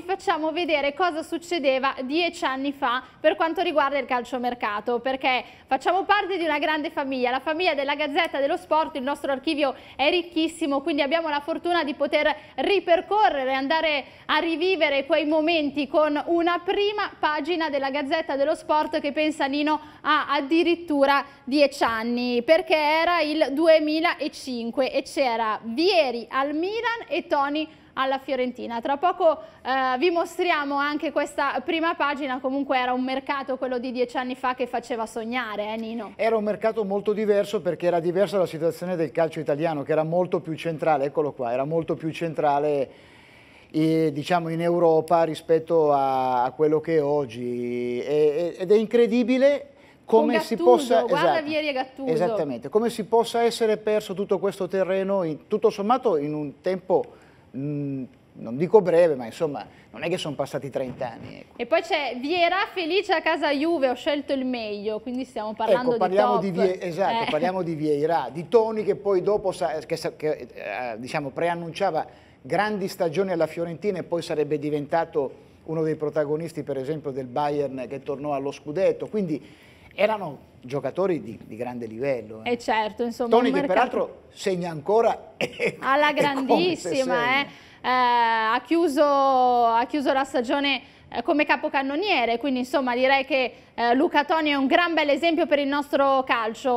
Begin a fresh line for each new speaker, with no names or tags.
vi facciamo vedere cosa succedeva dieci anni fa per quanto riguarda il calciomercato, perché facciamo parte di una grande famiglia, la famiglia della Gazzetta dello Sport, il nostro archivio è ricchissimo, quindi abbiamo la fortuna di poter ripercorrere, andare a rivivere quei momenti con una prima pagina della Gazzetta dello Sport che pensa Nino ha addirittura dieci anni, perché era il 2005 e c'era Vieri al Milan e Tony alla Fiorentina. Tra poco eh, vi mostriamo anche questa prima pagina, comunque era un mercato, quello di dieci anni fa, che faceva sognare, eh, Nino?
Era un mercato molto diverso perché era diversa la situazione del calcio italiano, che era molto più centrale, eccolo qua, era molto più centrale e, diciamo in Europa rispetto a, a quello che è oggi e, ed è incredibile come Gattuso, si possa guarda esatto,
Gattuso. esattamente
come si possa essere perso tutto questo terreno in, tutto sommato in un tempo Mm, non dico breve, ma insomma non è che sono passati 30 anni. Ecco.
E poi c'è Vierà felice a casa Juve, ho scelto il meglio, quindi stiamo ecco, parlando ecco, parliamo di Di vie, esatto, eh. parliamo di
Vieira, di Toni che poi dopo che, che, eh, diciamo, preannunciava grandi stagioni alla Fiorentina e poi sarebbe diventato uno dei protagonisti per esempio del Bayern che tornò allo Scudetto, quindi erano giocatori di, di, grande livello. Eh. E eh,
certo, insomma. Toni che peraltro
segna ancora.
alla grandissima, eh. Eh, ha, chiuso, ha chiuso la stagione eh, come capocannoniere, quindi insomma direi che eh, Luca Toni è un gran bel esempio per il nostro calcio.